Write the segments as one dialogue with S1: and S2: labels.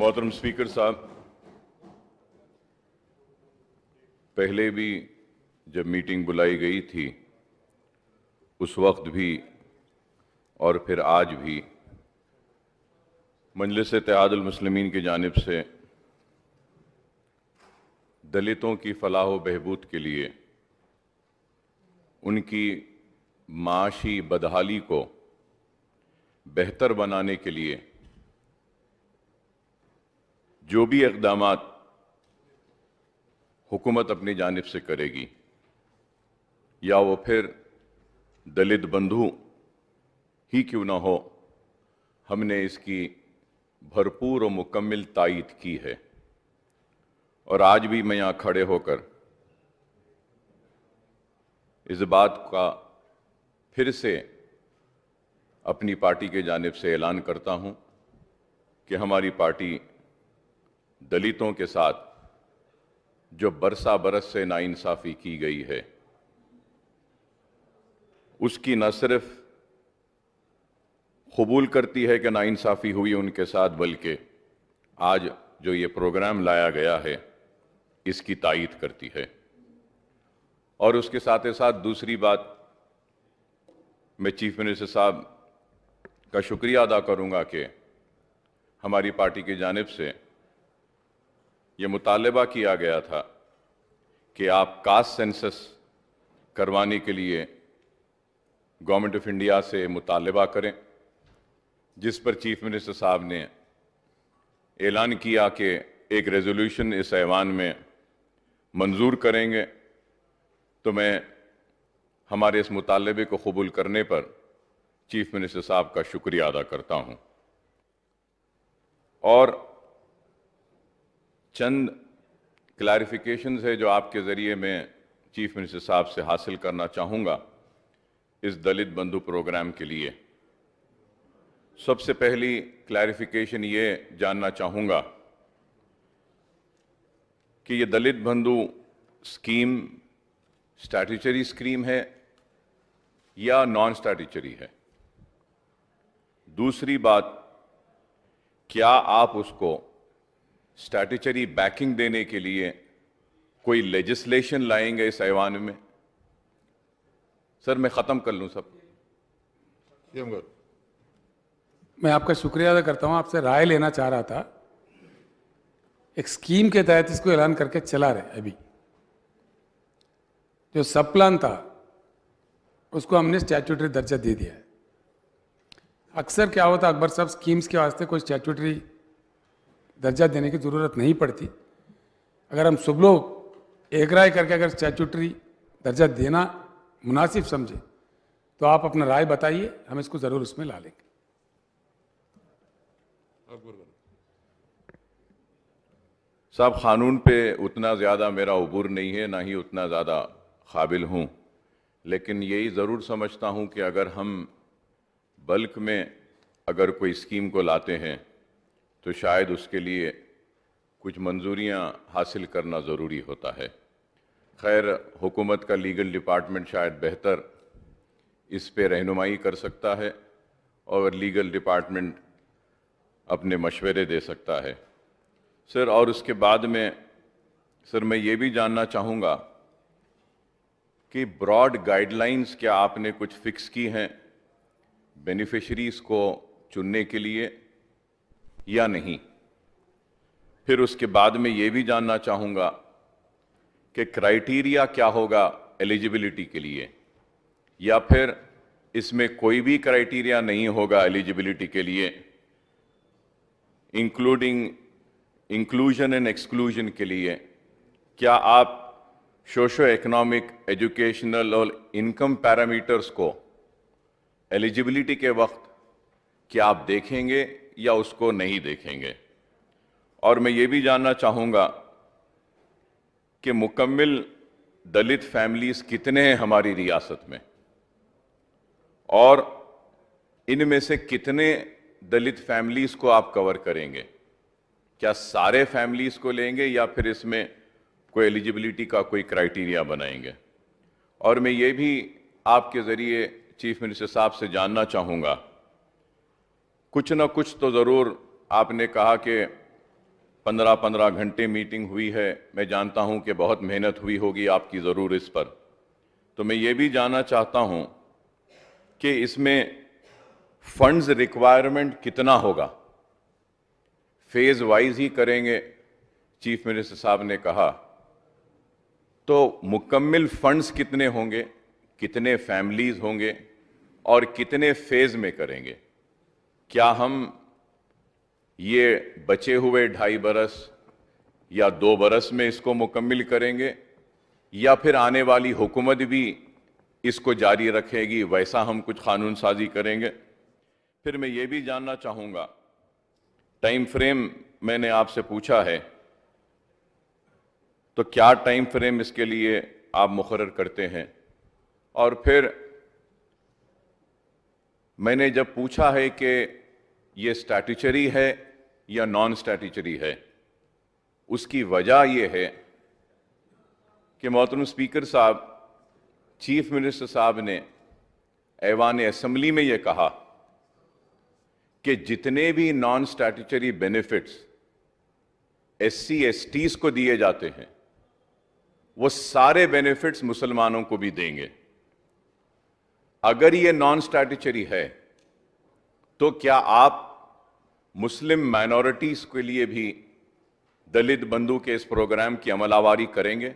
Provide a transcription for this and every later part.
S1: मोहतरम स्पीकर साहब पहले भी जब मीटिंग बुलाई गई थी उस वक्त भी और फिर आज भी मजलिस मुस्लिमीन की जानब से दलितों की फलाह बहबूद के लिए उनकी माशी बदहाली को बेहतर बनाने के लिए जो भी इकदाम हुकूमत अपनी जानब से करेगी या वो फिर दलित बंधु ही क्यों ना हो हमने इसकी भरपूर और मुकम्मल तइद की है और आज भी मैं यहाँ खड़े होकर इस बात का फिर से अपनी पार्टी के जानब से ऐलान करता हूँ कि हमारी पार्टी दलितों के साथ जो बरसा बरस से नाइंसाफ़ी की गई है उसकी न सिर्फ कबूल करती है कि नाइंसाफ़ी हुई उनके साथ बल्कि आज जो ये प्रोग्राम लाया गया है इसकी तायद करती है और उसके साथ ही साथ दूसरी बात मैं चीफ मिनिस्टर साहब का शुक्रिया अदा करूंगा कि हमारी पार्टी की जानब से ये मुतालबा किया गया था कि आप कास्ट सेंसस करवाने के लिए गवर्नमेंट ऑफ इंडिया से मुतालबा करें जिस पर चीफ मिनिस्टर साहब ने ऐलान किया कि एक रेजोल्यूशन इस ऐवान में मंजूर करेंगे तो मैं हमारे इस मुतालबे को कबूल करने पर चीफ मिनिस्टर साहब का शुक्रिया अदा करता हूँ और चंद क्लैरिफिकेशन है जो आपके ज़रिए मैं चीफ मिनिस्टर साहब से हासिल करना चाहूँगा इस दलित बंधु प्रोग्राम के लिए सबसे पहली क्लैरिफिकेशन ये जानना चाहूँगा कि ये दलित बंधु स्कीम स्टैट्यूचरी स्कीम है या नॉन स्टैट्यूचरी है दूसरी बात क्या आप उसको स्टैटिचरी बैकिंग देने के लिए कोई लेजिस्लेशन लाएंगे इस ऐवान में सर मैं ख़त्म कर लूँ सब
S2: मैं आपका शुक्रिया अदा करता हूँ आपसे राय लेना चाह रहा था एक स्कीम के तहत इसको ऐलान करके चला रहे अभी जो सब प्लान था उसको हमने स्टैट्यूटरी दर्जा दे दिया है अक्सर क्या होता है अकबर साहब स्कीम्स के वास्ते कोई स्टैचुटरी दर्जा देने की ज़रूरत नहीं पड़ती अगर हम सब लोग एक राय करके अगर स्टैचूटरी दर्जा देना मुनासिब समझे तो आप अपना राय बताइए हम इसको ज़रूर उसमें ला लेंगे
S1: साहब क़ानून पे उतना ज़्यादा मेरा अबूर नहीं है ना ही उतना ज़्यादा काबिल हूँ लेकिन यही ज़रूर समझता हूँ कि अगर हम बल्क में अगर कोई स्कीम को लाते हैं तो शायद उसके लिए कुछ मंजूरियां हासिल करना ज़रूरी होता है खैर हुकूमत का लीगल डिपार्टमेंट शायद बेहतर इस पे रहनुमाई कर सकता है और लीगल डिपार्टमेंट अपने मशवरे दे सकता है सर और उसके बाद में सर मैं ये भी जानना चाहूँगा कि ब्रॉड गाइडलाइंस क्या आपने कुछ फ़िक्स की हैं बेनिफिशरीज़ को चुनने के लिए या नहीं फिर उसके बाद में ये भी जानना चाहूँगा कि क्राइटेरिया क्या होगा एलिजिबिलिटी के लिए या फिर इसमें कोई भी क्राइटेरिया नहीं होगा एलिजिबिलिटी के लिए इंक्लूडिंग इंक्लूजन एंड एक्सक्लूजन के लिए क्या आप सोशो इकोनॉमिक एजुकेशनल और इनकम पैरामीटर्स को एलिजिबिलिटी के वक्त क्या आप देखेंगे या उसको नहीं देखेंगे और मैं ये भी जानना चाहूँगा कि मुकम्मल दलित फैमिलीज़ कितने हैं हमारी रियासत में और इनमें से कितने दलित फैमिलीज़ को आप कवर करेंगे क्या सारे फैमिलीज़ को लेंगे या फिर इसमें कोई एलिजिबिलिटी का कोई क्राइटेरिया बनाएंगे और मैं ये भी आपके ज़रिए चीफ मिनिस्टर साहब से जानना चाहूँगा कुछ ना कुछ तो ज़रूर आपने कहा कि पंद्रह पंद्रह घंटे मीटिंग हुई है मैं जानता हूं कि बहुत मेहनत हुई होगी आपकी ज़रूर इस पर तो मैं ये भी जानना चाहता हूं कि इसमें फंड्स रिक्वायरमेंट कितना होगा फेज़ वाइज ही करेंगे चीफ मिनिस्टर साहब ने कहा तो मुकम्मल फंड्स कितने होंगे कितने फैमिलीज़ होंगे और कितने फेज़ में करेंगे क्या हम ये बचे हुए ढाई बरस या दो बरस में इसको मुकम्मल करेंगे या फिर आने वाली हुकूमत भी इसको जारी रखेगी वैसा हम कुछ कानून साजी करेंगे फिर मैं ये भी जानना चाहूँगा टाइम फ्रेम मैंने आपसे पूछा है तो क्या टाइम फ्रेम इसके लिए आप मुकर करते हैं और फिर मैंने जब पूछा है कि ये स्टैटूचरी है या नॉन स्टैटूचरी है उसकी वजह यह है कि मोहतरम स्पीकर साहब चीफ मिनिस्टर साहब ने ऐवान असम्बली में यह कहा कि जितने भी non statutory benefits S C S Ts को दिए जाते हैं वो सारे बेनिफिट्स मुसलमानों को भी देंगे अगर ये नॉन स्टैटूचरी है तो क्या आप मुस्लिम माइनॉरिटीज़ के लिए भी दलित बंधु के इस प्रोग्राम की अमलावारी करेंगे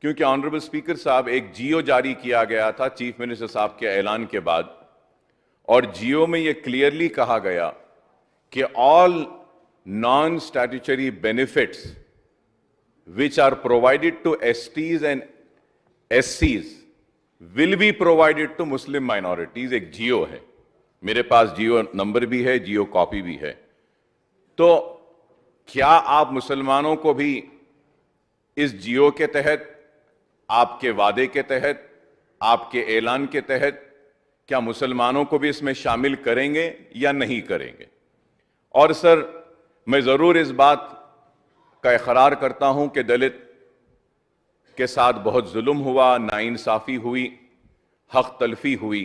S1: क्योंकि ऑनरेबल स्पीकर साहब एक जियो जारी किया गया था चीफ मिनिस्टर साहब के ऐलान के बाद और जियो में यह क्लियरली कहा गया कि all non statutory benefits provided to S Ts and S Cs will be provided to Muslim minorities एक जियो है मेरे पास जियो नंबर भी है जियो कॉपी भी है तो क्या आप मुसलमानों को भी इस जियो के तहत आपके वादे के तहत आपके ऐलान के तहत क्या मुसलमानों को भी इसमें शामिल करेंगे या नहीं करेंगे और सर मैं ज़रूर इस बात का इकरार करता हूं कि दलित के साथ बहुत जुल्म हुआ नाइंसाफ़ी हुई हक तलफी हुई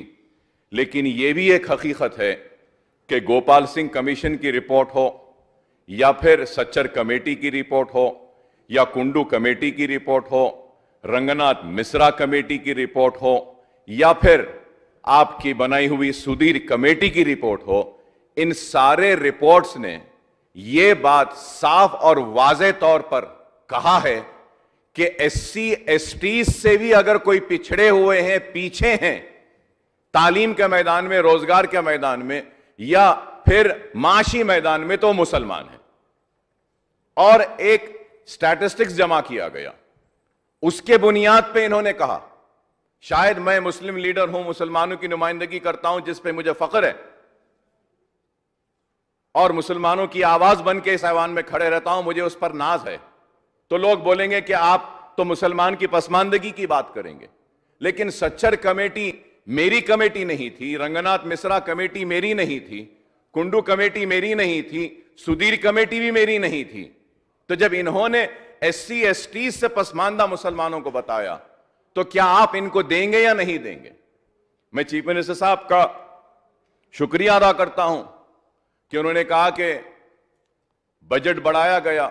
S1: लेकिन ये भी एक हकीकत है कि गोपाल सिंह कमीशन की रिपोर्ट हो या फिर सच्चर कमेटी की रिपोर्ट हो या कुंडू कमेटी की रिपोर्ट हो रंगनाथ मिश्रा कमेटी की रिपोर्ट हो या फिर आपकी बनाई हुई सुधीर कमेटी की रिपोर्ट हो इन सारे रिपोर्ट्स ने ये बात साफ और वाज तौर पर कहा है कि एससी एसटी से भी अगर कोई पिछड़े हुए हैं पीछे हैं तालीम के मैदान में रोजगार के मैदान में या फिर माशी मैदान में तो मुसलमान है और एक स्टैटिस्टिक्स जमा किया गया उसके बुनियाद पे इन्होंने कहा शायद मैं मुस्लिम लीडर हूं मुसलमानों की नुमाइंदगी करता हूं जिस पे मुझे फख्र है और मुसलमानों की आवाज बन के इस ऐवान में खड़े रहता हूं मुझे उस पर नाज है तो लोग बोलेंगे कि आप तो मुसलमान की पसमानदगी की बात करेंगे लेकिन सच्चर कमेटी मेरी कमेटी नहीं थी रंगनाथ मिश्रा कमेटी मेरी नहीं थी कुंडू कमेटी मेरी नहीं थी सुधीर कमेटी भी मेरी नहीं थी तो जब इन्होंने एस सी से पसमानदा मुसलमानों को बताया तो क्या आप इनको देंगे या नहीं देंगे मैं चीफ मिनिस्टर साहब का शुक्रिया अदा करता हूं कि उन्होंने कहा कि बजट बढ़ाया गया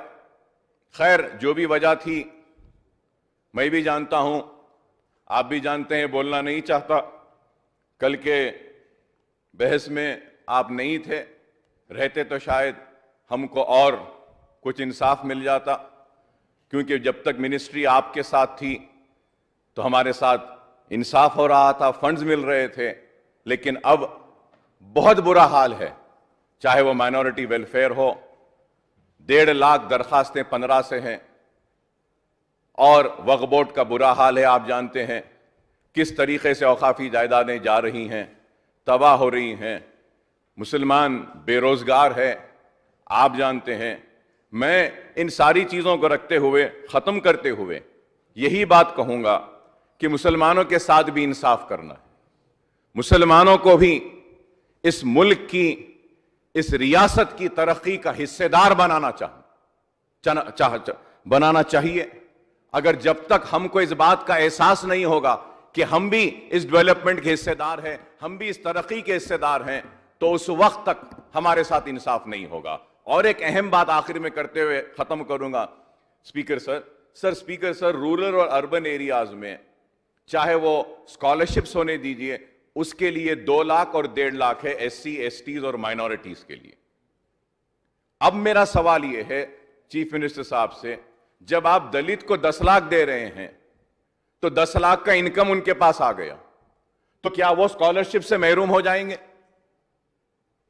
S1: खैर जो भी वजह थी मैं भी जानता हूं आप भी जानते हैं बोलना नहीं चाहता कल के बहस में आप नहीं थे रहते तो शायद हमको और कुछ इंसाफ मिल जाता क्योंकि जब तक मिनिस्ट्री आपके साथ थी तो हमारे साथ इंसाफ हो रहा था फंड्स मिल रहे थे लेकिन अब बहुत बुरा हाल है चाहे वो माइनॉरिटी वेलफेयर हो डेढ़ लाख दरखास्तें पंद्रह से हैं और वक बोर्ड का बुरा हाल है आप जानते हैं किस तरीके से अवकाफ़ी जायदादें जा रही हैं तबाह हो रही हैं मुसलमान बेरोज़गार है आप जानते हैं मैं इन सारी चीज़ों को रखते हुए ख़त्म करते हुए यही बात कहूँगा कि मुसलमानों के साथ भी इंसाफ करना है मुसलमानों को भी इस मुल्क की इस रियासत की तरक्की का हिस्सेदार बनाना चाह चाह बनाना चाहिए अगर जब तक हमको इस बात का एहसास नहीं होगा कि हम भी इस डेवलपमेंट के हिस्सेदार हैं हम भी इस तरक्की के हिस्सेदार हैं तो उस वक्त तक हमारे साथ इंसाफ नहीं होगा और एक अहम बात आखिर में करते हुए खत्म करूंगा speaker sir sir speaker sir rural और अर्बन एरियाज में चाहे वो स्कॉलरशिप्स होने दीजिए उसके लिए दो लाख और डेढ़ लाख है एस सी और माइनॉरिटीज के लिए अब मेरा सवाल यह है चीफ मिनिस्टर साहब से जब आप दलित को दस लाख दे रहे हैं तो दस लाख का इनकम उनके पास आ गया तो क्या वो स्कॉलरशिप से महरूम हो जाएंगे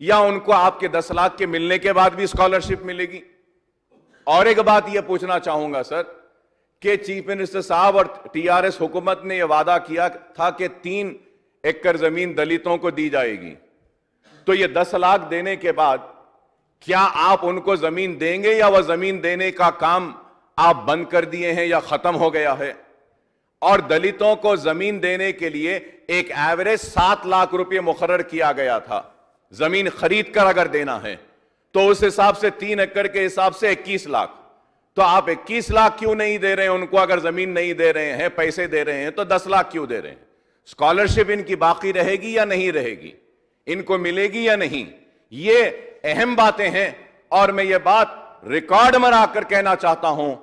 S1: या उनको आपके दस लाख के मिलने के बाद भी स्कॉलरशिप मिलेगी और एक बात यह पूछना चाहूंगा सर कि चीफ मिनिस्टर साहब और टीआरएस हुकूमत ने यह वादा किया था कि तीन एकड़ जमीन दलितों को दी जाएगी तो यह दस लाख देने के बाद क्या आप उनको जमीन देंगे या वह जमीन देने का काम आप बंद कर दिए हैं या खत्म हो गया है और दलितों को जमीन देने के लिए एक एवरेज सात लाख रुपए मुकर किया गया था जमीन खरीद कर अगर देना है तो उस हिसाब से तीन एकड़ के हिसाब से इक्कीस लाख तो आप इक्कीस लाख क्यों नहीं दे रहे हैं उनको अगर जमीन नहीं दे रहे हैं पैसे दे रहे हैं तो दस लाख क्यों दे रहे हैं स्कॉलरशिप इनकी बाकी रहेगी या नहीं रहेगी इनको मिलेगी या नहीं ये अहम बातें हैं और मैं ये बात रिकॉर्ड में कहना चाहता हूं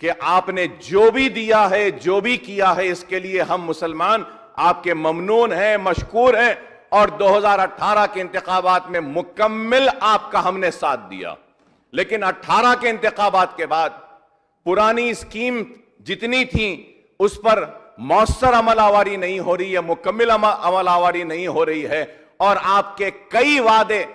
S1: कि आपने जो भी दिया है जो भी किया है इसके लिए हम मुसलमान आपके ममनून हैं मशकूर हैं और 2018 के इंतबात में मुकम्मल आपका हमने साथ दिया लेकिन 18 के इंतबात के बाद पुरानी स्कीम जितनी थी उस पर मौसर अमल आवारी नहीं हो रही है मुकम्मल अमल आवारी नहीं हो रही है और आपके कई वादे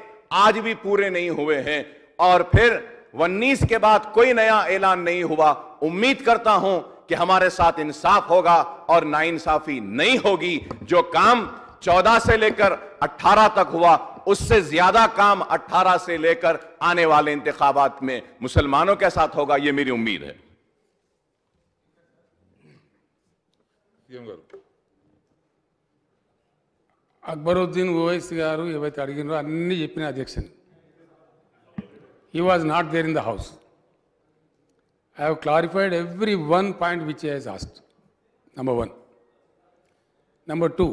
S1: आज भी पूरे नहीं हुए हैं और फिर उन्नीस के बाद कोई नया ऐलान नहीं हुआ उम्मीद करता हूं कि हमारे साथ इंसाफ होगा और नाइंसाफी नहीं होगी जो काम 14 से लेकर 18 तक हुआ उससे ज्यादा काम 18 से लेकर आने वाले इंतबात में मुसलमानों के साथ होगा यह मेरी उम्मीद है
S2: अकबरुद्दीन ओवैसी గారు अभी అడిగినో अभी अध्यक्ष He was not there in the house. I have clarified every one point which he has asked. Number 1 Number 2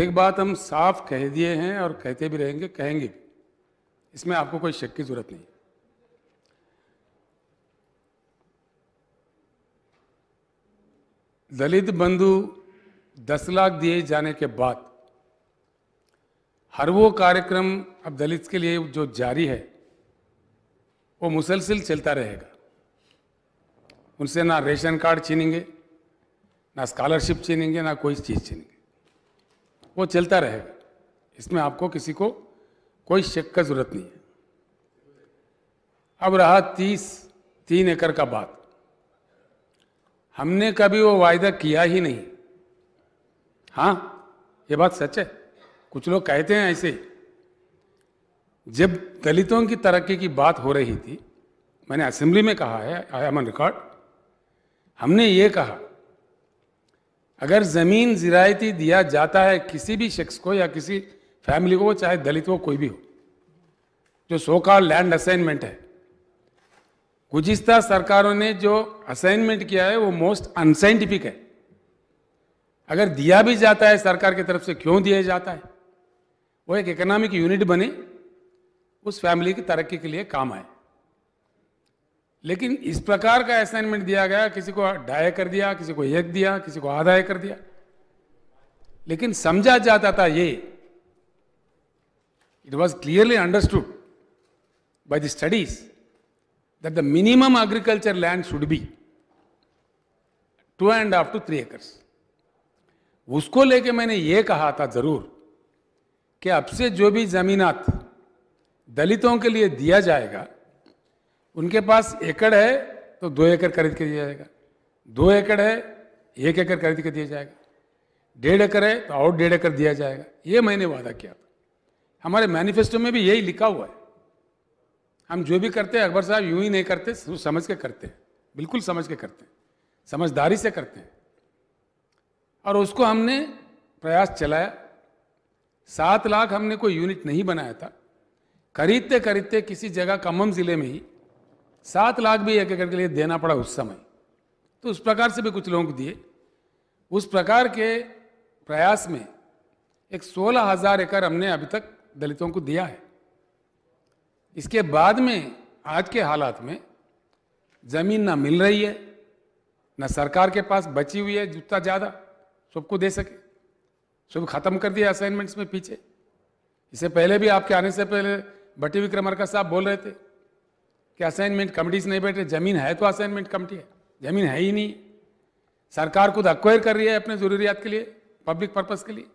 S2: एक बात हम साफ कह दिए हैं और कहते भी रहेंगे कहेंगे भी इसमें आपको कोई शक की जरूरत नहीं दलित बंधु दस लाख दिए जाने के बाद हर वो कार्यक्रम अब दलित के लिए जो जारी है वो मुसलसिल चलता रहेगा उनसे ना रेशन कार्ड छीनेंगे ना स्कॉलरशिप छीनेंगे ना कोई चीज़ छीनेंगे वो चलता रहेगा इसमें आपको किसी को कोई शक का ज़रूरत नहीं है अब रहा तीस तीन एकड़ का बात हमने कभी वो वायदा किया ही नहीं हाँ ये बात सच है कुछ लोग कहते हैं ऐसे जब दलितों की तरक्की की बात हो रही थी मैंने असेंबली में कहा है आई एम रिकॉर्ड हमने ये कहा अगर ज़मीन जिरायती दिया जाता है किसी भी शख्स को या किसी फैमिली को चाहे दलित हो कोई भी हो जो सोका लैंड असाइनमेंट है गुजिस्ता सरकारों ने जो असाइनमेंट किया है वो मोस्ट अनसाइंटिफिक है अगर दिया भी जाता है सरकार की तरफ से क्यों दिया जाता है वो एक इकोनॉमिक यूनिट बने उस फैमिली की तरक्की के लिए काम आए लेकिन इस प्रकार का असाइनमेंट दिया गया किसी को डाय कर दिया किसी को एक दिया किसी को आधा कर दिया लेकिन समझा जाता था ये it was clearly understood by the studies that the minimum agriculture land should be two and half two three acres उसको लेके मैंने ये कहा था जरूर कि अब से जो भी ज़मीनात दलितों के लिए दिया जाएगा उनके पास एकड़ है तो दो एकड़ खरीद के दिया जाएगा दो एकड़ है एक एकड़ खरीद के दिया जाएगा डेढ़ एकड़ है तो और डेढ़ एकड़ दिया जाएगा ये मैंने वादा किया था हमारे मैनिफेस्टो में भी यही लिखा हुआ है हम जो भी करते हैं अकबर साहब यूं ही नहीं करते समझ के करते हैं बिल्कुल समझ के करते हैं समझदारी से करते हैं और उसको हमने प्रयास चलाया सात लाख हमने कोई यूनिट नहीं बनाया था खरीदते खरीदते किसी जगह कमम ज़िले में ही सात लाख भी एक एकड़ के लिए देना पड़ा उस समय तो उस प्रकार से भी कुछ लोगों को दिए उस प्रकार के प्रयास में एक सोलह हज़ार एकड़ हमने अभी तक दलितों को दिया है इसके बाद में आज के हालात में ज़मीन ना मिल रही है ना सरकार के पास बची हुई है जितना ज़्यादा सबको दे सके शुभ खत्म कर दिया असाइनमेंट्स में पीछे इससे पहले भी आपके आने से पहले भट्टी विक्रमरका साहब बोल रहे थे कि असाइनमेंट कमिटीज नहीं बैठे जमीन है तो असाइनमेंट कमिटी है जमीन है ही नहीं सरकार खुद अक्वायर कर रही है अपने ज़रूरियात के लिए पब्लिक पर्पज़ के लिए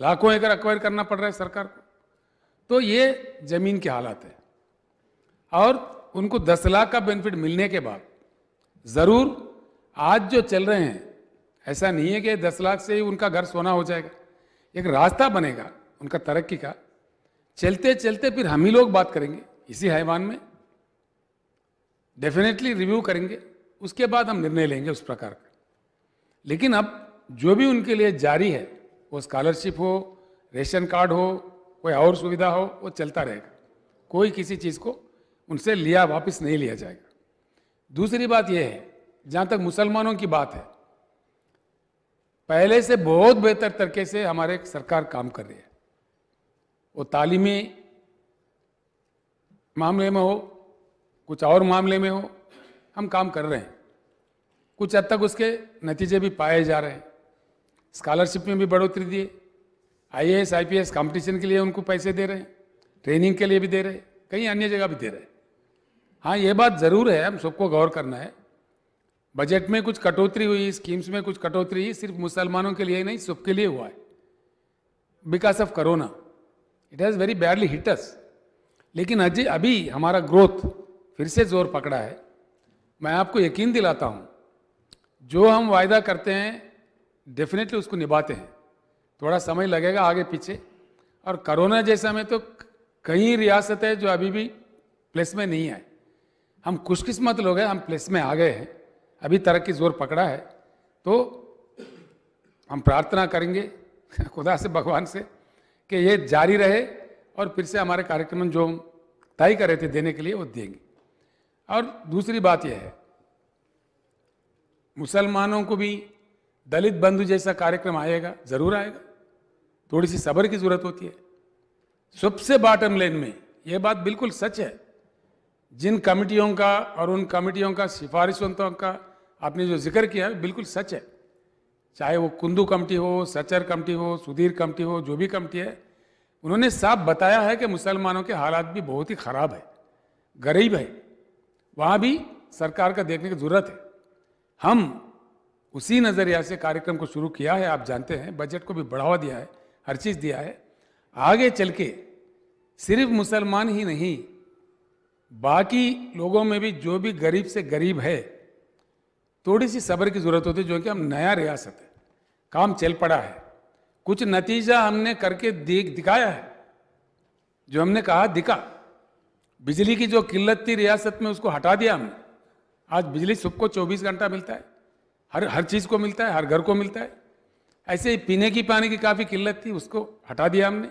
S2: लाखों एकड़ अक्वायर करना पड़ रहा है सरकार को तो ये ज़मीन के हालात है और उनको दस लाख का बेनिफिट मिलने के बाद ज़रूर आज जो चल रहे हैं ऐसा नहीं है कि दस लाख से ही उनका घर सोना हो जाएगा एक रास्ता बनेगा उनका तरक्की का चलते चलते फिर हम ही लोग बात करेंगे इसी हैवान में डेफिनेटली रिव्यू करेंगे उसके बाद हम निर्णय लेंगे उस प्रकार का लेकिन अब जो भी उनके लिए जारी है वो स्कॉलरशिप हो रेशन कार्ड हो कोई और सुविधा हो वो चलता रहेगा कोई किसी चीज़ को उनसे लिया वापस नहीं लिया जाएगा दूसरी बात यह है जहाँ तक मुसलमानों की बात है पहले से बहुत बेहतर तरीके से हमारे सरकार काम कर रही है वो तालीमी मामले में हो कुछ और मामले में हो हम काम कर रहे हैं कुछ हद तक उसके नतीजे भी पाए जा रहे हैं स्कॉलरशिप में भी बढ़ोतरी दिए आईएएस आईपीएस कंपटीशन के लिए उनको पैसे दे रहे हैं ट्रेनिंग के लिए भी दे रहे हैं कई अन्य जगह भी दे रहे हैं हाँ ये बात ज़रूर है हम सबको गौर करना है बजट में कुछ कटौती हुई स्कीम्स में कुछ कटौती सिर्फ मुसलमानों के लिए ही नहीं सबके लिए हुआ है because of corona it has very badly hits लेकिन अजय अभी हमारा ग्रोथ फिर से जोर पकड़ा है मैं आपको यकीन दिलाता हूँ जो हम वायदा करते हैं डेफिनेटली उसको निभाते हैं थोड़ा समय लगेगा आगे पीछे और करोना जैसा में तो कई रियासत है जो अभी भी प्लेस में नहीं आए हम खुशकिस्मत लोग हैं हम प्लेस में आ गए हैं अभी तरक्की जोर पकड़ा है तो हम प्रार्थना करेंगे खुदा से भगवान से कि ये जारी रहे और फिर से हमारे कार्यक्रम जो हम तय कर रहे थे देने के लिए वो देंगे और दूसरी बात यह है मुसलमानों को भी दलित बंधु जैसा कार्यक्रम आएगा ज़रूर आएगा थोड़ी सी सब्र की ज़रूरत होती है सबसे बॉटम लेन में यह बात बिल्कुल सच है जिन कमिटियों का और उन कमिटियों का सिफारिशों का आपने जो जिक्र किया है बिल्कुल सच है चाहे वो कुंदू कमटी हो सचर कमटी हो सुधीर कमटी हो जो भी कमटी है उन्होंने साफ बताया है कि मुसलमानों के हालात भी बहुत ही ख़राब है गरीब है वहाँ भी सरकार का देखने की ज़रूरत है हम उसी नज़रिया से कार्यक्रम को शुरू किया है आप जानते हैं बजट को भी बढ़ावा दिया है हर चीज़ दिया है आगे चल के सिर्फ मुसलमान ही नहीं बाकी लोगों में भी जो भी गरीब से गरीब है थोड़ी सी सब्र की ज़रूरत होती है जो कि हम नया रियासत है काम चल पड़ा है कुछ नतीजा हमने करके देख दिखाया है जो हमने कहा दिखा बिजली की जो किल्लत थी रियासत में उसको हटा दिया हमने आज बिजली सबको 24 घंटा मिलता है हर हर चीज़ को मिलता है हर घर को मिलता है ऐसे ही पीने की पानी की काफ़ी किल्लत थी उसको हटा दिया हमने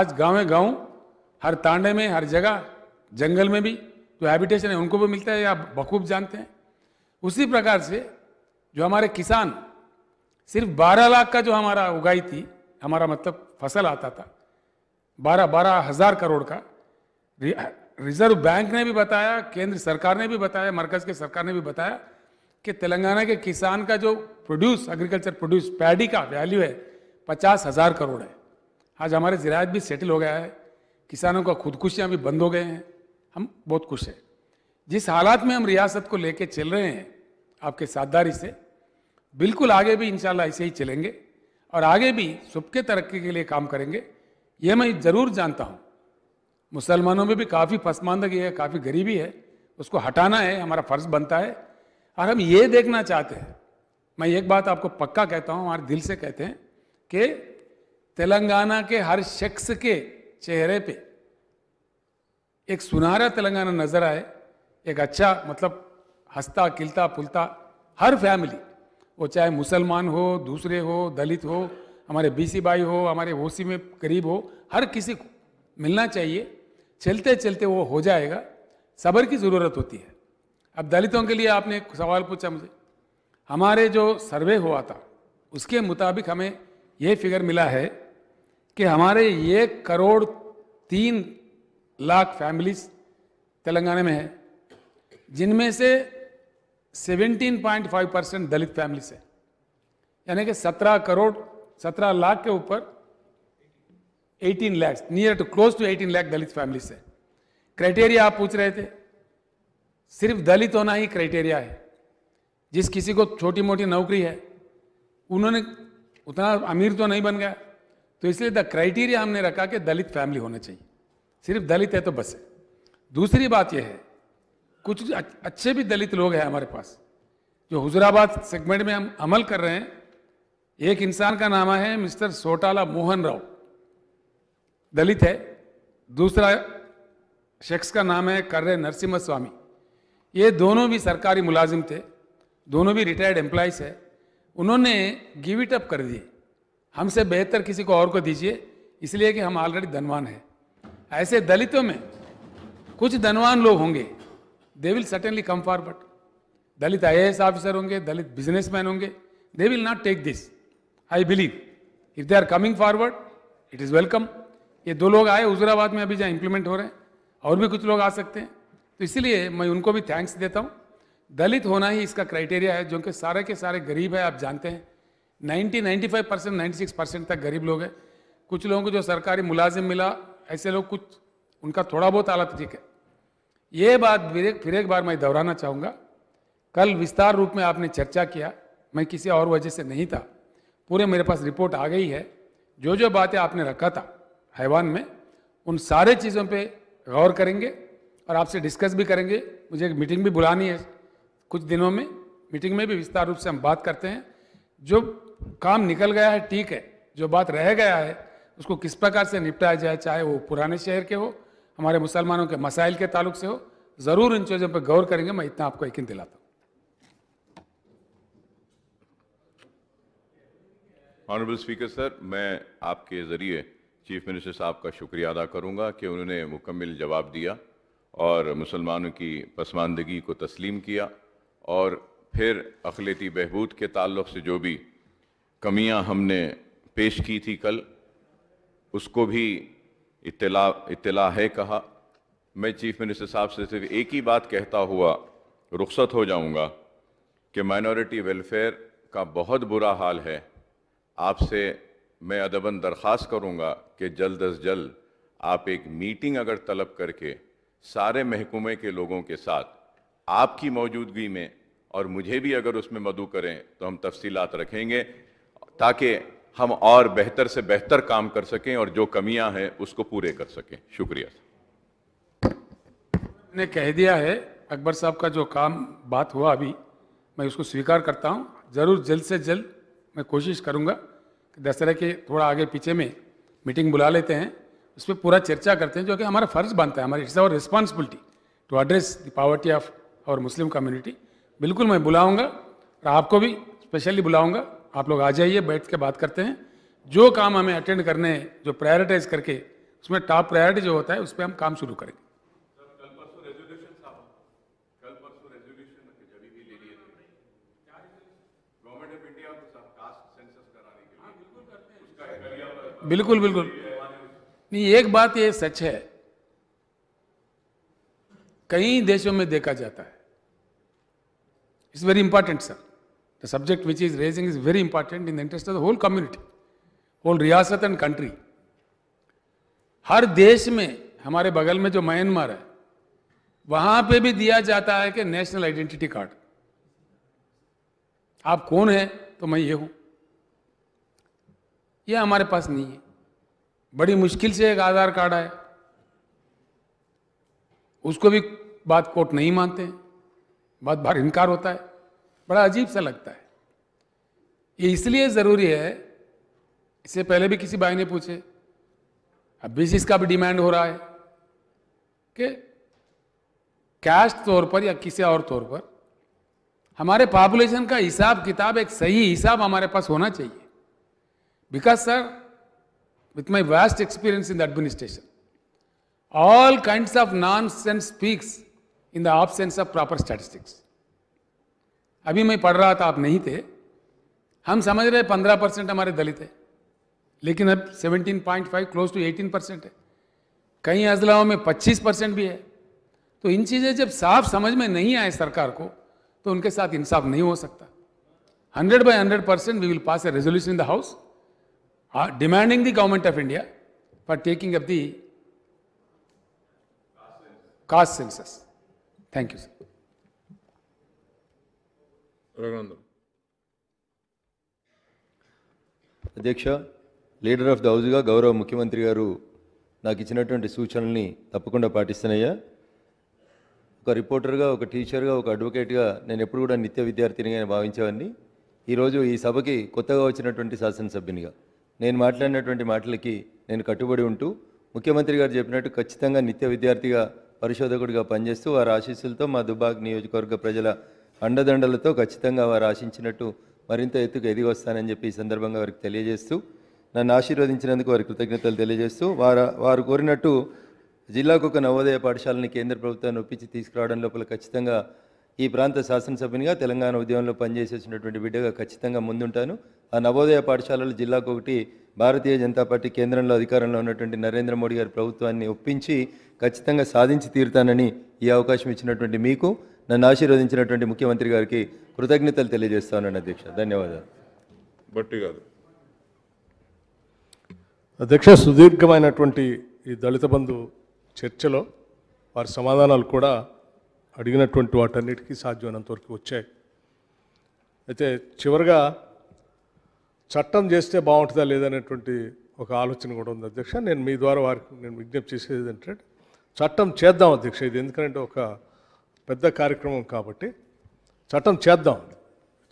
S2: आज गाँव गाँव हर तांडे में हर जगह जंगल में भी जो हैबिटेशन है उनको भी मिलता है या बखूब जानते हैं उसी प्रकार से जो हमारे किसान सिर्फ 12 लाख का जो हमारा उगाई थी हमारा मतलब फसल आता था बारह बारह हजार करोड़ का रिजर्व बैंक ने भी बताया केंद्र सरकार ने भी बताया मरकज के सरकार ने भी बताया कि तेलंगाना के किसान का जो प्रोड्यूस एग्रीकल्चर प्रोड्यूस पैडी का वैल्यू है पचास हज़ार करोड़ है आज हमारे जिरायत भी सेटल हो गया है किसानों का खुदकुशियाँ भी बंद हो गए हैं हम बहुत खुश हैं जिस हालात में हम रियासत को लेके चल रहे हैं आपके साथदारी से बिल्कुल आगे भी इंशाल्लाह ऐसे ही चलेंगे और आगे भी सबके तरक्की के लिए काम करेंगे यह मैं ज़रूर जानता हूँ मुसलमानों में भी काफ़ी पसमानदगी है काफ़ी गरीबी है उसको हटाना है हमारा फ़र्ज बनता है और हम ये देखना चाहते हैं मैं एक बात आपको पक्का कहता हूँ हमारे दिल से कहते हैं कि तेलंगाना के हर शख्स के चेहरे पे एक सुनहरा तेलंगाना नज़र आए एक अच्छा मतलब हंसता खिलता पुलता हर फैमिली वो चाहे मुसलमान हो दूसरे हो दलित हो हमारे बीसी बाई हो हमारे ओसी में करीब हो हर किसी को मिलना चाहिए चलते चलते वो हो जाएगा सबर की ज़रूरत होती है अब दलितों के लिए आपने एक सवाल पूछा मुझे हमारे जो सर्वे हुआ था उसके मुताबिक हमें ये फिगर मिला है कि हमारे एक करोड़ तीन लाख फैमिलीज तेलंगाना में है जिनमें से 17.5 परसेंट दलित फैमिली से यानी कि 17 करोड़ 17 लाख के ऊपर 18 lakh near to close to 18 lakh Dalit family से क्राइटेरिया आप पूछ रहे थे सिर्फ दलित होना ही क्राइटेरिया है जिस किसी को छोटी मोटी नौकरी है उन्होंने उतना अमीर तो नहीं बन गया तो इसलिए द क्राइटेरिया हमने रखा कि दलित फैमिली होना चाहिए सिर्फ दलित है तो बस है दूसरी बात यह है कुछ अच्छे भी दलित लोग हैं हमारे पास जो हुजराबाद सेगमेंट में हम अमल कर रहे हैं एक इंसान का नाम है मिस्टर सोटाला मोहन राव दलित है दूसरा शख्स का नाम है कर्रे नरसिम्हा स्वामी ये दोनों भी सरकारी मुलाजिम थे दोनों भी रिटायर्ड एम्प्लॉयज़ है उन्होंने गिव इट अप कर दिए हमसे बेहतर किसी को और को दीजिए इसलिए कि हम ऑलरेडी धनवान हैं ऐसे दलितों में कुछ धनवान लोग होंगे they will certainly come forward Dalit IAS officer होंगे दलित बिजनेसमैन होंगे they will not take this I believe if they are coming forward it is welcome ये दो लोग आए हुजराबाद में अभी जहाँ इम्प्लीमेंट हो रहे हैं और भी कुछ लोग आ सकते हैं तो इसलिए मैं उनको भी थैंक्स देता हूँ दलित होना ही इसका क्राइटेरिया है जो कि सारे के सारे गरीब है आप जानते हैं 90 95 परसेंट नाइन्टी परसेंट तक गरीब लोग हैं कुछ लोगों को जो सरकारी मुलाजिम मिला ऐसे लोग कुछ उनका थोड़ा बहुत हालत ठीक है ये बात फिर एक बार मैं दोहराना चाहूँगा कल विस्तार रूप में आपने चर्चा किया मैं किसी और वजह से नहीं था पूरे मेरे पास रिपोर्ट आ गई है जो जो बातें आपने रखा था हैवान में उन सारे चीज़ों पे गौर करेंगे और आपसे डिस्कस भी करेंगे मुझे एक मीटिंग भी बुलानी है कुछ दिनों में मीटिंग में भी विस्तार रूप से हम बात करते हैं जो काम निकल गया है ठीक है जो बात रह गया है उसको किस प्रकार से निपटाया जाए चाहे वो पुराने शहर के हो हमारे मुसलमानों के मसाइल के ताल्लुक से हो ज़रूर इन चीज़ों पर गौर करेंगे मैं इतना आपको यकीन दिलाता हूँ
S1: ऑनरेबल स्पीकर सर मैं आपके ज़रिए चीफ मिनिस्टर साहब का शुक्रिया अदा करूँगा कि उन्होंने मुकम्मिल जवाब दिया और मुसलमानों की पसमानदगी को तस्लीम किया और फिर अखिलती बहबूद के ताल्लुक से जो भी कमियां हमने पेश की थी कल उसको भी इतला इतला है कहा मैं चीफ मिनिस्टर साहब से सिर्फ एक ही बात कहता हुआ रुख्सत हो जाऊंगा कि माइनॉरिटी वेलफेयर का बहुत बुरा हाल है आपसे मैं अदबन दरख्वास्त करूंगा कि जल्द अज जल्द आप एक मीटिंग अगर तलब करके सारे महकमे के लोगों के साथ आपकी मौजूदगी में और मुझे भी अगर उसमें मदू करें तो हम तफसीलात रखेंगे ताकि हम और बेहतर से बेहतर काम कर सकें और जो कमियां हैं उसको पूरे कर सकें शुक्रिया
S2: ने कह दिया है अकबर साहब का जो काम बात हुआ अभी मैं उसको स्वीकार करता हूँ ज़रूर जल्द से जल्द मैं कोशिश करूँगा कि दशहरा के थोड़ा आगे पीछे में मीटिंग बुला लेते हैं उस पर पूरा चर्चा करते हैं जो कि हमारा फ़र्ज़ बनता है हमारी it's our responsibility to address the poverty of our Muslim community बिल्कुल मैं बुलाऊँगा और आपको भी स्पेशली बुलाऊँगा आप लोग आ जाइए बैठ के बात करते हैं जो काम हमें अटेंड करने जो प्रायोरिटाइज करके उसमें टॉप प्रायोरिटी जो होता है उस पर हम काम शुरू करेंगे तो तो हाँ, बिल्कुल बिल्कुल नहीं एक बात ये सच है कई देशों में देखा जाता है it's very important sir The subject which is raising is very important in the interest of the whole community, whole रियासत एंड कंट्री हर देश में हमारे बगल में जो म्यांमार है वहां पे भी दिया जाता है कि नेशनल आइडेंटिटी कार्ड आप कौन है तो मैं ये हूं ये हमारे पास नहीं है बड़ी मुश्किल से एक आधार कार्ड आया उसको भी बात कोर्ट नहीं मानते बात बार इनकार होता है बड़ा अजीब सा लगता है ये इसलिए ज़रूरी है इससे पहले भी किसी भाई ने पूछे अब भी इसका भी डिमांड हो रहा है कि कैश तौर पर या किसी और तौर पर हमारे पॉपुलेशन का हिसाब किताब एक सही हिसाब हमारे पास होना चाहिए because sir with my vast experience in the administration all kind of nonsense speaks in the absence of proper statistics अभी मैं पढ़ रहा था आप नहीं थे हम समझ रहे पंद्रह परसेंट हमारे दलित है लेकिन अब seventeen point five close to eighteen percent है कई अजलाओं में पच्चीस परसेंट भी है तो इन चीज़ें जब साफ समझ में नहीं आए सरकार को तो उनके साथ इंसाफ नहीं हो सकता hundred by hundred percent we will pass a resolution in the house demanding the government of India for taking up the caste census thank you sir Raghunandan
S3: అధ్యక్ష లీడర్ ఆఫ్ ద హౌజ్గా గౌరవ ముఖ్యమంత్రి గారు నాకు ఇచ్చినటువంటి సూచనల్ని తప్పకుండా పాటిస్తానయ్యా ఒక రిపోర్టర్గా ఒక టీచర్గా ఒక అడ్వకేట్గా నేను ఎప్పుడు కూడా నిత్య విద్యార్థినిగా భావించేవాడిని ఈరోజు ఈ సభకి కొత్తగా వచ్చినటువంటి శాసనసభ్యునిగా నేను మాట్లాడినటువంటి మాటలకి నేను కట్టుబడి ఉంటూ ముఖ్యమంత్రి గారు చెప్పినట్టు ఖచ్చితంగా నిత్య విద్యార్థిగా పరిశోధకుడిగా పనిచేస్తూ వారి ఆశీస్సులతో మా దుబాక్ నియోజకవర్గ ప్రజల అండదండలతో ఖచ్చితంగా వారు ఆశించినట్టు మరింత ఎత్తుకు ఎదిగి వస్తానని చెప్పి ఈ సందర్భంగా వారికి తెలియజేస్తూ నన్ను ఆశీర్వదించినందుకు వారి కృతజ్ఞతలు తెలియజేస్తూ వారు వారు కోరినట్టు జిల్లాకు ఒక నవోదయ పాఠశాలని కేంద్ర ప్రభుత్వాన్ని ఒప్పించి తీసుకురావడం లోపల ఖచ్చితంగా ఈ ప్రాంత శాసనసభ్యునిగా తెలంగాణ ఉద్యమంలో పనిచేసేసినటువంటి బిడ్డగా ఖచ్చితంగా ముందుంటాను ఆ నవోదయ పాఠశాలలు జిల్లాకు ఒకటి భారతీయ జనతా పార్టీ కేంద్రంలో అధికారంలో ఉన్నటువంటి నరేంద్ర మోడీ గారి ప్రభుత్వాన్ని ఒప్పించి ఖచ్చితంగా సాధించి తీరుతానని ఈ అవకాశం ఇచ్చినటువంటి మీకు నన్ను ఆశీర్వదించినటువంటి ముఖ్యమంత్రి గారికి కృతజ్ఞతలు తెలియజేస్తానండి అధ్యక్ష ధన్యవాదాలు బట్టి కాదు
S4: అధ్యక్ష సుదీర్ఘమైనటువంటి ఈ దళిత బంధు చర్చలో వారి సమాధానాలు కూడా అడిగినటువంటి వాటన్నిటికీ సాధ్యమైనంత వరకు వచ్చాయి అయితే చివరిగా చట్టం చేస్తే బాగుంటుందా లేదనేటువంటి ఒక ఆలోచన కూడా ఉంది అధ్యక్ష నేను మీ ద్వారా వారికి నేను విజ్ఞప్తి చేసేది ఏంటంటే చట్టం చేద్దాం అధ్యక్ష ఇది ఎందుకంటే ఒక పెద్ద కార్యక్రమం కాబట్టి చట్టం చేద్దాం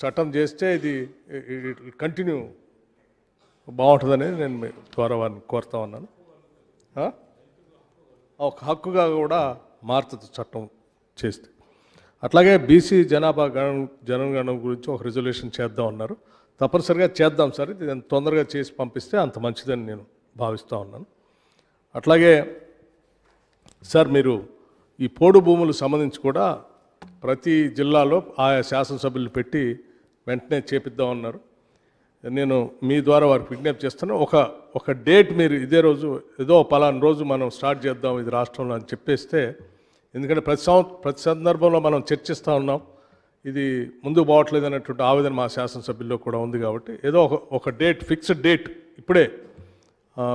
S4: చట్టం చేస్తే ఇది కంటిన్యూ బాగుంటుందనేది నేను ద్వారా వారిని కోరుతా ఉన్నాను ఒక హక్కుగా కూడా మారుతుంది చట్టం చేస్తే అట్లాగే బీసీ జనాభా గణం జనగణం గురించి ఒక రిజల్యూషన్ చేద్దాం అన్నారు తప్పనిసరిగా చేద్దాం సార్ ఇది తొందరగా చేసి పంపిస్తే అంత మంచిదని నేను భావిస్తూ ఉన్నాను అట్లాగే సార్ మీరు ఈ పోడు భూములకు సంబంధించి కూడా ప్రతి జిల్లాలో ఆయా శాసనసభ్యులు పెట్టి వెంటనే చేపిద్దామన్నారు నేను మీ ద్వారా వారికి విజ్ఞప్తి చేస్తాను ఒక ఒక డేట్ మీరు ఇదే రోజు ఏదో పలానా రోజు మనం స్టార్ట్ చేద్దాం ఇది రాష్ట్రంలో అని చెప్పేస్తే ఎందుకంటే ప్రతి సంవత్సరం ప్రతి సందర్భంలో మనం చర్చిస్తూ ఉన్నాం ఇది ముందు పోవట్లేదు అనేటువంటి ఆవేదన మా శాసనసభ్యుల్లో కూడా ఉంది కాబట్టి ఏదో ఒక ఒక డేట్ ఫిక్స్డ్ డేట్ ఇప్పుడే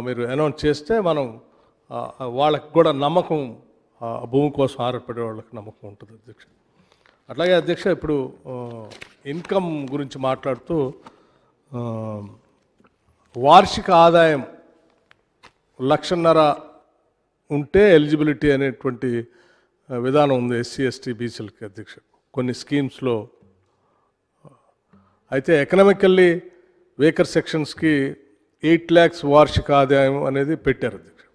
S4: మీరు అనౌన్స్ చేస్తే మనం వాళ్ళకి కూడా నమ్మకం ఆ భూమి కోసం ఆధారపడే వాళ్ళకి నమ్మకం ఉంటుంది అధ్యక్ష అట్లాగే అధ్యక్ష ఇప్పుడు ఇన్కమ్ గురించి మాట్లాడుతూ వార్షిక ఆదాయం లక్షన్నర ఉంటే ఎలిజిబిలిటీ అనేటువంటి విధానం ఉంది ఎస్సీ ఎస్టీ బీసీలకి అధ్యక్ష కొన్ని స్కీమ్స్లో అయితే ఎకనామికల్లీ వేకర్ సెక్షన్స్కి ఎయిట్ ల్యాక్స్ వార్షిక ఆదాయం అనేది పెట్టారు అధ్యక్ష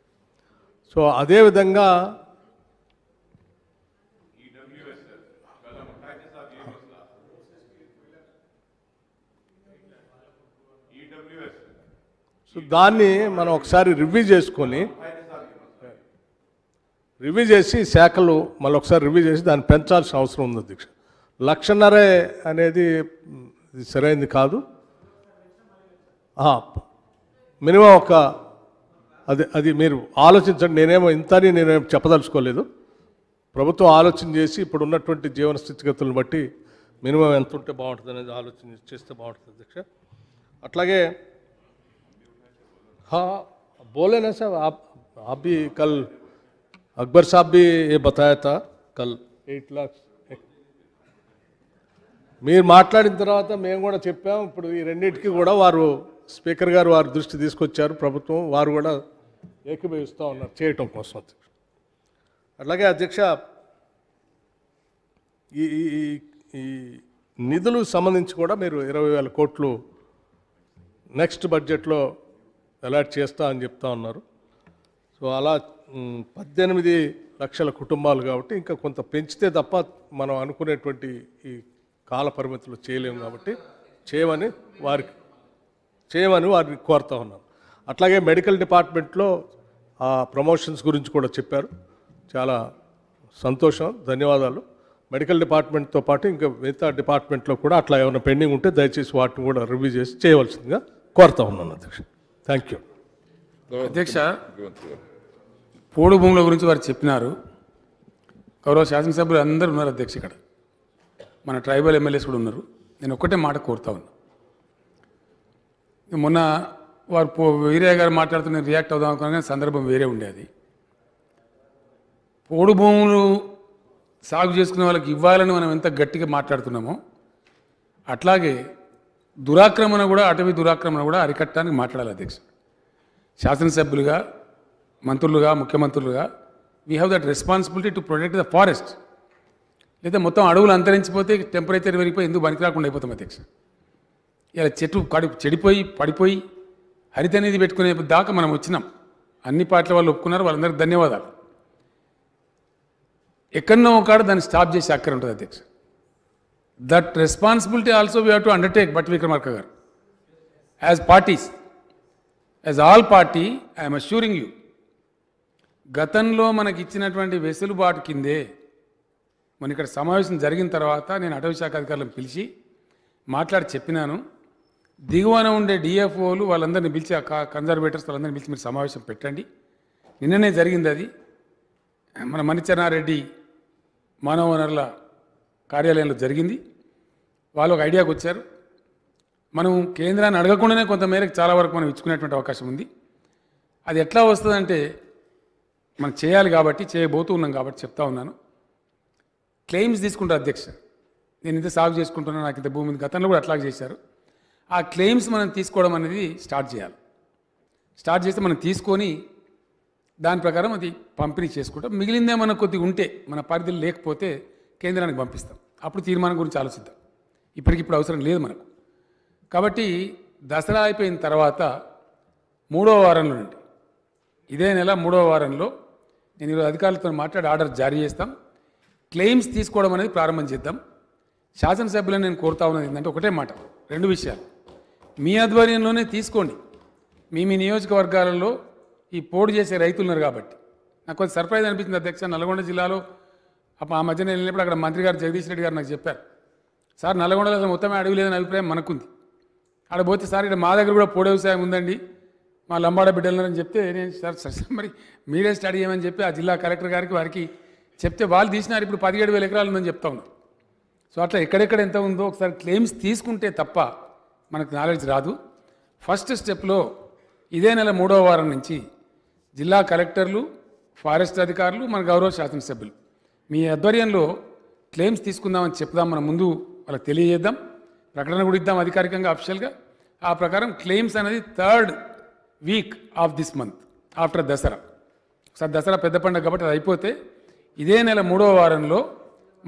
S4: సో అదేవిధంగా సో దాన్ని మనం ఒకసారి రివ్యూ చేసుకొని రివ్యూ చేసి శాఖలు మళ్ళీ ఒకసారి రివ్యూ చేసి దాన్ని పెంచాల్సిన అవసరం ఉంది అధ్యక్ష లక్షన్నరే అనేది సరైనది కాదు మినిమం ఒక అది అది మీరు ఆలోచించండి నేనేమో ఇంత అని నేను చెప్పదలుచుకోలేదు ప్రభుత్వం ఆలోచన చేసి ఇప్పుడు ఉన్నటువంటి జీవన స్థితిగతులను బట్టి మినిమం ఎంత ఉంటే బాగుంటుంది అనేది ఆలోచన చేస్తే బాగుంటుంది అధ్యక్ష అట్లాగే हाँ बोले ना साहब आप आप भी कल अकबर साहब भी ये बताया था कल ఎయిట్ లాక్స్ మీరు మాట్లాడిన తర్వాత మేము కూడా చెప్పాము ఇప్పుడు ఈ రెండింటికి కూడా వారు స్పీకర్ గారు వారు దృష్టి తీసుకొచ్చారు ప్రభుత్వం వారు కూడా ఏకీభవిస్తూ ఉన్నారు చేయటం కోసం అట్లాగే అధ్యక్ష ఈ ఈ నిధులు సంబంధించి కూడా మీరు ఇరవై వేల కోట్లు నెక్స్ట్ బడ్జెట్లో అలాట్ చేస్తా అని చెప్తా ఉన్నారు సో అలా పద్దెనిమిది లక్షల కుటుంబాలు కాబట్టి ఇంకా కొంత పెంచితే తప్ప మనం అనుకునేటువంటి ఈ కాల పరిమితులు చేయలేము కాబట్టి చేయమని వారికి చేయమని వారిని కోరుతా ఉన్నాను అట్లాగే మెడికల్ డిపార్ట్మెంట్లో ఆ ప్రమోషన్స్ గురించి కూడా చెప్పారు చాలా సంతోషం ధన్యవాదాలు మెడికల్ డిపార్ట్మెంట్తో పాటు ఇంకా మిగతా డిపార్ట్మెంట్లో కూడా అట్లా ఏమైనా పెండింగ్ ఉంటే దయచేసి వాటిని కూడా రివ్యూ చేసి చేయవలసిందిగా
S2: కోరుతా ఉన్నాను అధ్యక్షుడు థ్యాంక్ యూ అధ్యక్ష పోడు భూముల గురించి వారు చెప్పినారు గౌరవ శాసనసభ్యులు అందరూ ఉన్నారు అధ్యక్ష ఇక్కడ మన ట్రైబల్ ఎమ్మెల్యేస్ కూడా ఉన్నారు నేను ఒక్కటే మాట కోరుతా ఉన్నా మొన్న వారు వీరయ్య గారు మాట్లాడుతూ నేను రియాక్ట్ అవుదాం అనుకున్నా సందర్భం వేరే ఉండేది పోడు భూములు సాగు చేసుకునే వాళ్ళకి ఇవ్వాలని మనం ఎంత గట్టిగా మాట్లాడుతున్నామో అట్లాగే దురాక్రమణ కూడా అటవీ దురాక్రమణ కూడా అరికట్టడానికి మాట్లాడాలి అధ్యక్ష శాసనసభ్యులుగా మంత్రులుగా ముఖ్యమంత్రులుగా we have that responsibility to protect the forest లేదా మొత్తం అడవులు అంతరించిపోతే టెంపరేచర్ పెరిగిపోయి ఎందుకు పనికి రాకుండా అయిపోతాం అధ్యక్ష ఇలా చెట్టు కడి చెడిపోయి పడిపోయి హరిత అనేది పెట్టుకునే దాకా మనం వచ్చినాం అన్ని పార్టీల వాళ్ళు ఒప్పుకున్నారు వాళ్ళందరికీ ధన్యవాదాలు ఎక్కడో కాడ దాన్ని స్టాప్ చేసే అక్కడ ఉంటుంది అధ్యక్ష that responsibility also we have to undertake Bhatti Vikramarka గారు as parties as all party I'm assuring you గతంలో మనకి ఇచ్చినటువంటి వెసులుబాటు కిందే మన ఇక్కడ సమావేశం జరిగిన తర్వాత నేను అటవీ శాఖ అధికారులను పిలిచి మాట్లాడి చెప్పినాను దిగువన ఉండే డిఎఫ్ఓలు వాళ్ళందరినీ పిలిచి ఆ కన్జర్వేటర్స్ వాళ్ళందరినీ పిలిచి మీరు సమావేశం పెట్టండి నిన్ననే జరిగింది అది మన మణిచరణారెడ్డి మానవ వనరుల కార్యాలయంలో జరిగింది వాళ్ళు ఒక ఐడియాకి వచ్చారు మనం కేంద్రాన్ని అడగకుండానే కొంతమేరకు చాలా వరకు మనం ఇచ్చుకునేటువంటి అవకాశం ఉంది అది ఎట్లా వస్తుందంటే మనం చేయాలి కాబట్టి చేయబోతూ ఉన్నాం కాబట్టి చెప్తా ఉన్నాను క్లెయిమ్స్ తీసుకుంటారు అధ్యక్ష నేను ఇంత సాగు చేసుకుంటున్నాను నాకు ఇంత భూమి గతంలో కూడా అట్లాగే చేశారు ఆ క్లెయిమ్స్ మనం తీసుకోవడం అనేది స్టార్ట్ చేయాలి స్టార్ట్ చేస్తే మనం తీసుకొని దాని ప్రకారం అది పంపిణీ చేసుకుంటాం మిగిలిందే మనకు కొద్దిగా ఉంటే మన పరిధిలో లేకపోతే కేంద్రానికి పంపిస్తాం అప్పుడు తీర్మానం గురించి ఆలోచిద్దాం ఇప్పటికిప్పుడు అవసరం లేదు మనకు కాబట్టి దసరా అయిపోయిన తర్వాత మూడో వారంలో నుండి ఇదే నెల మూడో వారంలో నేను ఈరోజు అధికారులతో మాట్లాడి ఆర్డర్ జారీ చేస్తాం క్లెయిమ్స్ తీసుకోవడం అనేది ప్రారంభం చేద్దాం శాసనసభ్యులను నేను కోరుతా ఉన్నది ఏంటంటే ఒకటే మాట రెండు విషయాలు మీ ఆధ్వర్యంలోనే తీసుకోండి మీ మీ నియోజకవర్గాలలో ఈ పోడు చేసే రైతులున్నారు కాబట్టి నాకు కొంచెం సర్ప్రైజ్ అనిపించింది అధ్యక్ష నల్గొండ జిల్లాలో అప్పుడు ఆ మధ్యన వెళ్ళినప్పుడు అక్కడ మంత్రి గారు జగదీష్ రెడ్డి గారు నాకు చెప్పారు సార్ నల్గొండలో అసలు మొత్తమే అడవి లేదని అభిప్రాయం మనకుంది అక్కడ పోతే సార్ ఇక్కడ మా దగ్గర కూడా పోడే వ్యవసాయం ఉందండి మా లంబాడ అని చెప్తే నేను సార్ మరి మీరే స్టడీ చేయమని చెప్పి ఆ జిల్లా కలెక్టర్ గారికి వారికి చెప్తే వాళ్ళు తీసినారు ఇప్పుడు పదిహేడు వేల ఎకరాలు ఉందని చెప్తా ఉన్నారు సో అట్లా ఎక్కడెక్కడ ఎంత ఉందో ఒకసారి క్లెయిమ్స్ తీసుకుంటే తప్ప మనకు నాలెడ్జ్ రాదు ఫస్ట్ స్టెప్లో ఇదే నెల మూడవ వారం నుంచి జిల్లా కలెక్టర్లు ఫారెస్ట్ అధికారులు మన గౌరవ శాసనసభ్యులు మీ ఆధ్వర్యంలో క్లెయిమ్స్ తీసుకుందామని చెప్దాం మనం ముందు వాళ్ళకి తెలియజేద్దాం ప్రకటన కూడా ఇద్దాం అధికారికంగా అఫిషియల్గా ఆ ప్రకారం క్లెయిమ్స్ అనేది third week of this month after Dasara sir Dasara పెద్ద పండుగ కాబట్టి అది అయిపోతే ఇదే నెల మూడో వారంలో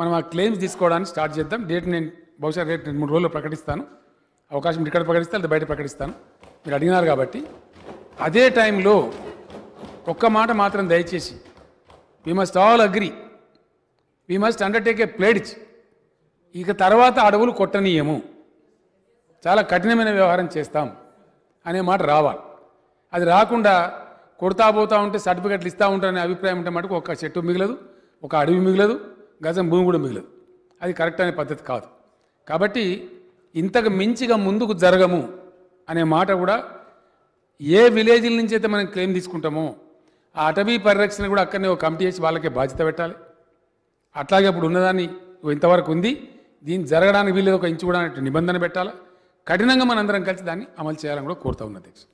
S2: మనం ఆ క్లెయిమ్స్ తీసుకోవడానికి స్టార్ట్ చేద్దాం డేట్ నేను బహుశా రేట్ రెండు మూడు రోజుల్లో ప్రకటిస్తాను అవకాశం ఇక్కడ ప్రకటిస్తే అది బయట ప్రకటిస్తాను మీరు అడిగినారు కాబట్టి అదే టైంలో ఒక్క మాట మాత్రం దయచేసి we must all agree we must undertake a pledge ఇక తర్వాత అడవులు కొట్టనీయము చాలా కఠినమైన వ్యవహారం చేస్తాం అనే మాట రావాలి అది రాకుండా కొడతా పోతా ఉంటే సర్టిఫికెట్లు ఇస్తూ ఉంటారనే అభిప్రాయం ఉంటే మటుకు ఒక చెట్టు మిగలదు ఒక అడవి మిగలదు గజం భూమి కూడా మిగలదు అది కరెక్ట్ అనే పద్ధతి కాదు కాబట్టి ఇంతకు మించిగా ముందుకు జరగము అనే మాట కూడా ఏ విలేజ్ల నుంచి అయితే మనం క్లెయిమ్ తీసుకుంటామో ఆ అటవీ పరిరక్షణ కూడా అక్కడనే ఒక కమిటీ చేసి వాళ్ళకే బాధ్యత పెట్టాలి అట్లాగే ఇప్పుడు ఉన్నదాన్ని ఇంతవరకు ఉంది దీన్ని జరగడానికి వీళ్ళు ఒక ఇంచు కూడా నిబంధన పెట్టాలి కఠినంగా మనందరం కలిసి దాన్ని అమలు
S3: చేయాలని కూడా కోరుతా ఉన్నది